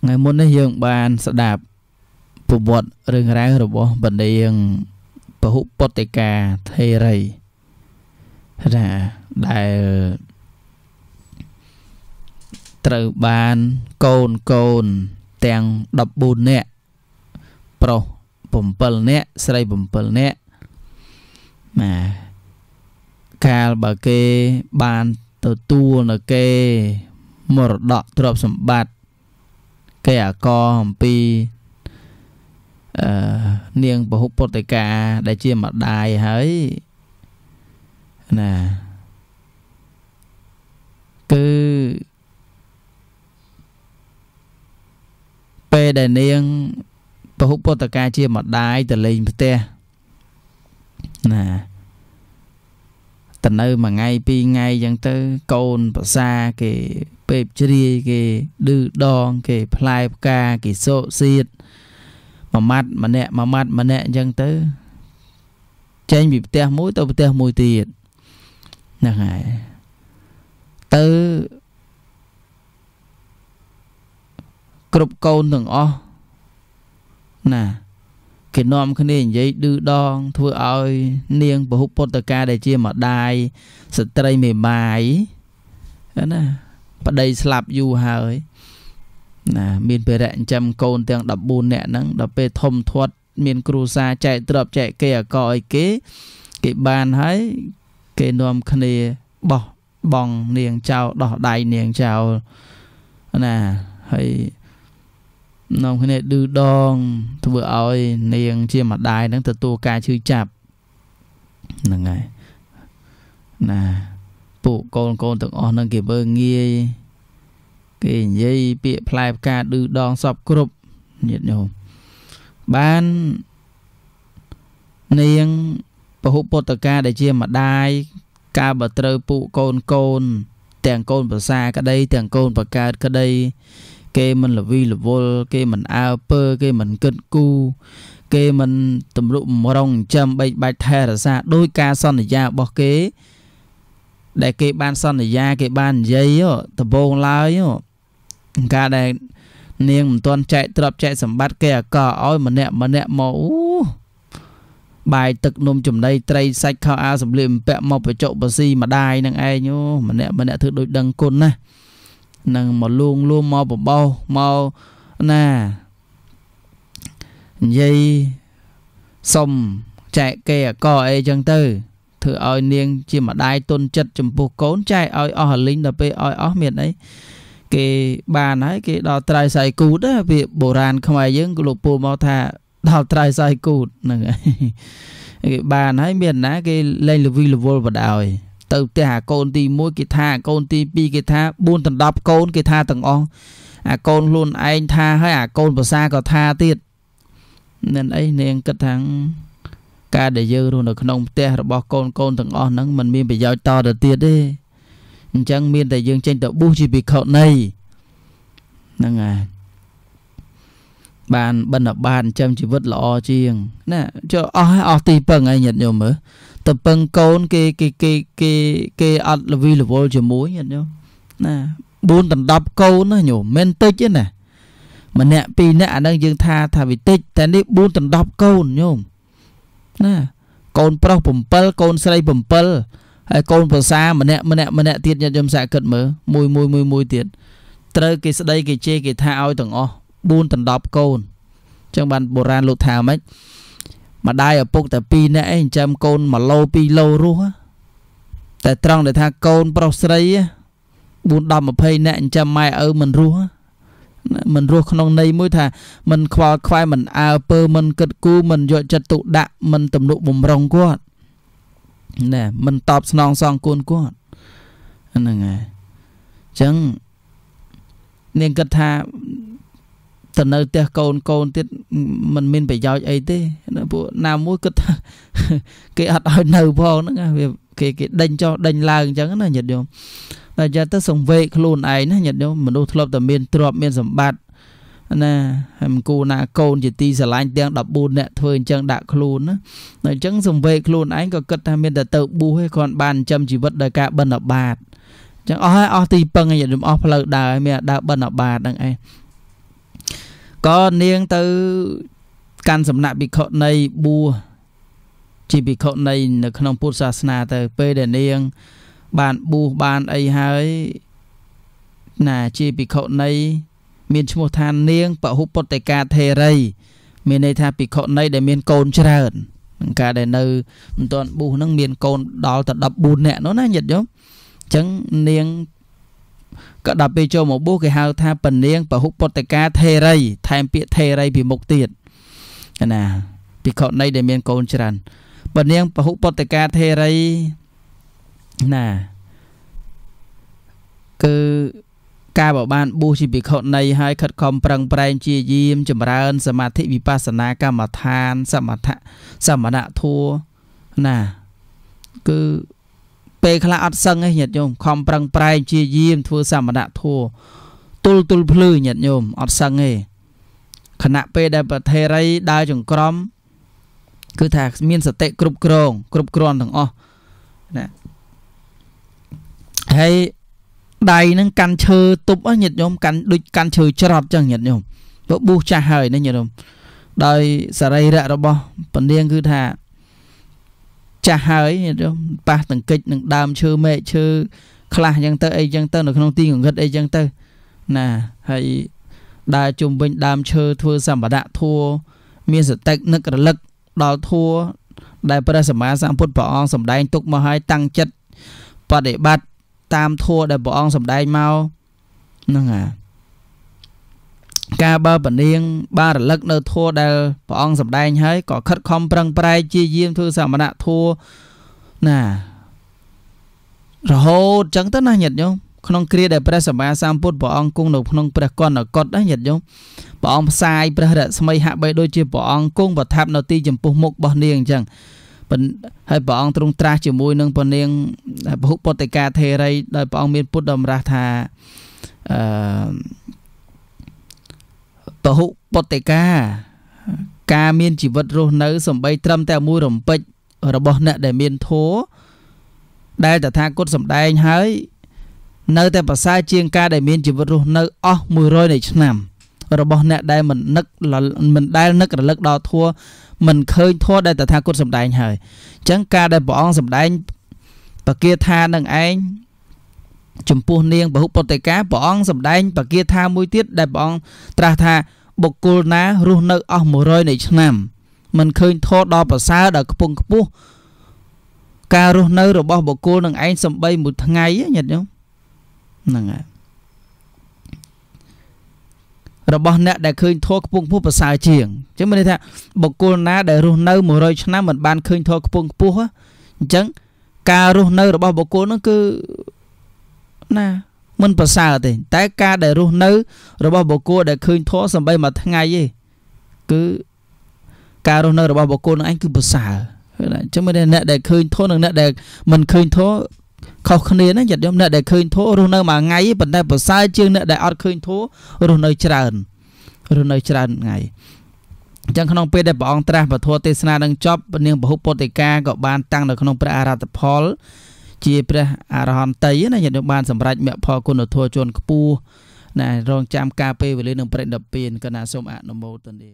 ថ្ងៃមុននេះយើងបានស្ដាប់ប្រវត្តិរឿងរ៉ាវរបស់បណ្ឌិងពហុពតិកាថេរីថាដែលត្រូវបានកូនកូន ទាំង14នាក់ប្រុស7នាក់ស្រី7នាក់ណាកាលបើគេបានទទួលនៅគេមរតកទ្រព្យសម្បត្តិព្រះអកអំពីអឺនាងពហុពុតិកាដែលជាម្ដាយហើយណាគឺពេលដែលនាងពហុពុតកាជាម្ដាយទៅលេងផ្ទះណាទៅនៅមួយថ្ងៃពីរថ្ងៃអញ្ចឹងទៅកូនប្រសាគេពេបជ្រាយគេឌឺដងគេផ្លែផ្កាគេសោកសៀតមួយម៉ាត់ម្នាក់មួយម៉ាត់ម្នាក់អញ្ចឹងទៅចេញពីផ្ទះមួយ ទៅផ្ទះមួយទៀតហ្នឹងហើយទៅគ្រប់កូនទាំងអស់ណាគេនាំគ្នានិយាយឌឺដង ធ្វើឲ្យ នាងពហុពុទ្ធកាដែលជាម្ដាយស្ត្រីមេម៉ាយណាប្តីស្លាប់យូរហើយណាមានភារៈចិញ្ចឹមកូនទាំង14នាក់ហ្នឹងដល់ពេលធំធាត់មានគ្រូសាចែកទ្រព្យចែកគេអកឲ្យគេគេបានហើយគេនាំគ្នាបោះបងនាងចៅដោះដៃនាងចៅណាហើយនាំគ្នាឌឺដង ធ្វើឲ្យ នាង ជាម្ដាយហ្នឹងទទួលការឈឺចាប់ហ្នឹងហើយណាកូនកូនទាំងអស់នឹងគេមើងងាយគេនិយាយពាក្យផ្លែផ្កាឌឺដងសពគ្រប់ញាតញោមបាននាងពហុពុទ្ធកាដែលជាម្ដាយកាលបើត្រូវពួកកូនកូន ទាំងកូនប្រសា ក្តី ទាំងកូនបកើតក្តី គេមិនលវីលវល់គេមិនអើពើគេមិនគិតគូ គេមិនទម្លុបំរងចាំបែកបាច់ថែរសាដោយការសន្យារបស់គេដែលគេបានសន្យាគេបាននិយាយដំបូងឡើយការដែលនាងមិនទាន់ចែកទ្រព្យចែកសម្បត្តិគេអកឲ្យម្នាក់ម្នាក់មកអូបាយទឹកនំចំណីត្រីសាច់ខោអាវសម្លៀកបំពាក់មកបច្ចុបស៊ីម្ដាយនឹងឯងអូម្នាក់ម្នាក់ធ្វើដូចដឹងគុណណានឹងមកលួងលួងមកបបោមកណានិយាយសុំចែកគេអកអីចឹងទៅធ្វើឲ្យនាងជាម្ដាយទុនចិត្តចំពោះកូនចែកឲ្យអស់លីងដល់ពេលឲ្យអស់មានអីគេបានហើយគេដល់ត្រៃសៃគូតវាបុរាណខ្មែរយើងលោកពូមកថាដល់ត្រៃសៃគូតហ្នឹងហើយគេបានហើយមានណា គេលេងលវីលវល់បដ ாய் ទៅផ្ទះអាកូនទី1គេថាអាកូនទី2គេថា4ដណ្ដប់កូនគេថាទាំងអស់អាកូនខ្លួនឯងថាហើយអាកូនភាសាក៏ថាទៀតនឹងអីនាងគិតថាការដែលយើងរស់នៅក្នុងផ្ទះរបស់កូនកូនទាំងអស់ហ្នឹងมันមានប្រយោជន៍តទៅទៀតទេអញ្ចឹងមានតែយើង ចេញទៅប៊ូសជាភិក្ខុនៃហ្នឹងហើយបានបិណ្ឌបាតចិញ្ចឹមជីវិតល្អជាង ណាចុះអស់ហើយអស់ទីពឹងហើយញាតិញោមមើលទៅពឹងកូនគេគេគេគេគេអត់លវិលវល់ជាមួយញាតិញោមណា4ដល់10កូនណាញោមមិនតិចទេណាម្នាក់ពីរនាក់អានឹងយើងថាថាវាតិច តែនេះ4ដល់10កូនញោមណាកូនប្រុស7កូនស្រី7ហើយកូនប្រសាម្នាក់ម្នាក់ម្នាក់ទៀតញាតិញោមសាក់គិតមើលមួយមួយមួយមួយទៀតត្រូវគេស្ដីគេជេរគេថាឲ្យទាំងអស់4ដល់10កូនអញ្ចឹងបានបុរាណលោកថាម៉េចម្ដាយឪពុកតែ2នាក់ឯងចាំកូន1ឡូ2ឡូរស់តែត្រង់ដែលថាកូនប្រុសស្រី4 10 20នាក់អញ្ចឹមម៉ែឪមិនរស់មិនរស់ក្នុងន័យមួយថាមិនខ្វល់ខ្វាយមិនអើពើមិនគិតគូរមិនយកចិត្តទុកដាក់មិនទំនុកបំរុងគាត់ណែមិនតបស្នងសងគុណគាត់ហ្នឹងហើយអញ្ចឹងនាងគិតថាទៅនៅផ្ទះកូនកូនទៀតมันមានប្រយោជន៍អីទេពួកណាមួយគិតថាគេអត់ឲ្យ នៅផងហ្នឹងវាគេគេដេញចុះដេញឡើងអញ្ចឹងណាញាតិញោមតែចាំទៅសង្វេកខ្លួនឯងណាញាតិញោមមនុស្សធ្លាប់តែមានទ្រព្យមានសម្បត្តិណាហើយមិនគូណាកូនជាទីស្រឡាញ់ទាំង14នាក់ធ្វើអញ្ចឹងដាក់ខ្លួនណាអញ្ចឹងសង្វេកខ្លួនឯងក៏គិតថាមានតែទៅប៊ូឯងគ្រាន់បានចិញ្ចឹមជីវិតដោយការបិណ្ឌបាតអញ្ចឹងអស់ហើយអស់ទីពឹងឯងអស់ផ្លូវដើរមានដើរបិណ្ឌបាតហ្នឹងឯងក៏នាងទៅកាន់សំណាក់ភិក្ខុនៃបួជាភិក្ខុនៃ នៅក្នុងពុទ្ធសាសនាទៅពេលដែលនាងបានបួសបានអីហើយណាជាភិក្ខុនៃ មានឈ្មោះថានាងពហុពតិកាធេរីមានន័យថាភិក្ខុនៃ ដែលមានកូនច្រើននឹងការដែលនៅមិនទាន់ប៊ូសហ្នឹងមានកូនដល់ទៅ14នាក់នោះណាញាតិញោមអញ្ចឹងនាងក៏ដល់ពេលចូលមកប៊ូសគេហៅថាពនាងពហុពតិកាធេរីថែមពាក្យធេរីពីមុខទៀតណាភិក្ខុនៃដែលមានកូនច្រើនបនាងពហុបុតកាធេរីណាគឺការបបានបួសជាភិក្ខុនៃហើយខិតខំប្រឹងប្រែង ជាយាម ចម្រើន សមាធិវិបស្សនាកម្មដ្ឋានសមថៈសមណធัวណា គឺពេលខ្លះអត់សឹងទេញាតិញោមខំប្រឹងប្រែងជាយាមធ្វើសមណធัวទុលទុលភ្លឺញាតិញោមអត់សឹងទេខណៈពេលដែលប្រធេរីដើរចង្ក្រមគឺថាមានសតិគ្រប់គ្រង គ្រប់គ្រាន់ទាំងអស់ណាហើយដៃនឹងកាន់ឈើទប់ញាតិញោមកាន់ដូចកាន់ឈើច្រត់ចឹងញាតិញោមបើប៊ូសចាស់ហើយណាញាតិញោមដោយសរីរៈរបស់ពនាងគឺថាចាស់ហើយញាតិញោមប៉ះទង្គិចនឹងដើមឈើមែកឈើខ្លះចឹងទៅអីចឹងទៅនៅក្នុងទីងងឹតអីចឹងទៅណាហើយដើរជុំវិញដើមឈើធ្វើសម្បដៈធัวមានសតិនឹករលឹកដល់ធัวដែលព្រះសម្មាសម្ពុទ្ធព្រះអង្គសម្ដែងទុកមកឲ្យតាំងចិត្តបដិបត្តិតាមធัวដែលព្រះអង្គសម្ដែងមកហ្នឹងហើយការបើពនាងបានរលឹកនៅធัวដែលព្រះអង្គសម្ដែងហើយក៏ខិតខំប្រឹងប្រែងជាយាមធ្វើសមណៈធัวណារហូតចឹងទៅណាញាតិញោមក្នុងគ្រា ដែលព្រះសម្មាសម្ពុទ្ធព្រះអង្គគង់នៅក្នុងព្រះគណកតណាញាតិញោមព្រះអង្គផ្សាយព្រះរស្មីហាក់បីដូចជាព្រះអង្គគង់ប្រថាប់នៅទីចំពោះមុខរបស់នាងអញ្ចឹងហើយព្រះអង្គទ្រង់ត្រាស់ជាមួយនឹងព្រះនាងពហុពតិកាធេរីដោយព្រះអង្គមានពុទ្ធតម្រាស់ថាអឺពហុពតិកាការមានជីវិតរស់នៅសំបីត្រឹមតែមួយរំពេចរបស់អ្នកដែលមានធម៌ដែលតថាគតសម្ដែងហើយនៅតែប្រសើរជាងការដែលមានជីវិតរស់នៅអស់100នៃឆ្នាំ។របស់អ្នកដែលមិននឹកមិនដែលនឹករលឹកដល់ធัวមិនឃើញធัวដែលតថាគតសម្ដែងហើយអញ្ចឹងការដែលព្រះអង្គសម្ដែងបកាថានឹងឯងចំពោះនាងពហុបតិកាព្រះអង្គសម្ដែងបកាថាមួយទៀតដែលព្រះអង្គត្រាស់ថា បុគ្គលណារស់នៅអស់100នៃ ឆ្នាំមិនឃើញធម៌ដល់ប្រសើរដល់ខ្ពង់ខ្ពស់ការរស់នៅ របស់បុគ្គលនឹងឯងសំបីមួយថ្ងៃញាតិញោមហ្នឹងហើយរបស់អ្នកដែលឃើញធម៌ខ្ពង់ខ្ពស់ប្រសើរជាងអញ្ចឹងមានន័យថាបុគ្គលណាដែលរស់នៅ100ឆ្នាំមិនបានឃើញធម៌ខ្ពង់ខ្ពស់អញ្ចឹងការរស់នៅរបស់បុគ្គលនោះគឺណាមិនប្រសើរទេតែការដែលរស់នៅ របស់បុគ្គលដែលឃើញធម៌សំបីមួយថ្ងៃឯងគឺការរស់នៅរបស់បុគ្គលនឹងឯងគឺប្រសើរឃើញអញ្ចឹងមានអ្នកដែលឃើញធម៌និងអ្នកដែលមិនឃើញធម៌ខុសគ្នាណាញាតិញោមអ្នកដែលឃើញធូររស់នៅមួយថ្ងៃប៉ុន្តែប្រសើរជាងអ្នកដែលអត់ឃើញធូររស់នៅច្រើនរស់នៅច្រើនថ្ងៃអញ្ចឹងក្នុងពេលដែលព្រះអង្គត្រាស់ពធទេសនានឹងចប់ព្រះនាងពហុពតិកាក៏បានតាំងនៅក្នុងព្រះអរហត្តផលជាព្រះអរហន្តីណាញាតិញោមបានសម្រេចមគ្គផលគុណធម៌ជន់ខ្ពស់ណារងចាំការពេលវេលានឹងប្រតិបត្តិកណាសូមអនុមោទនា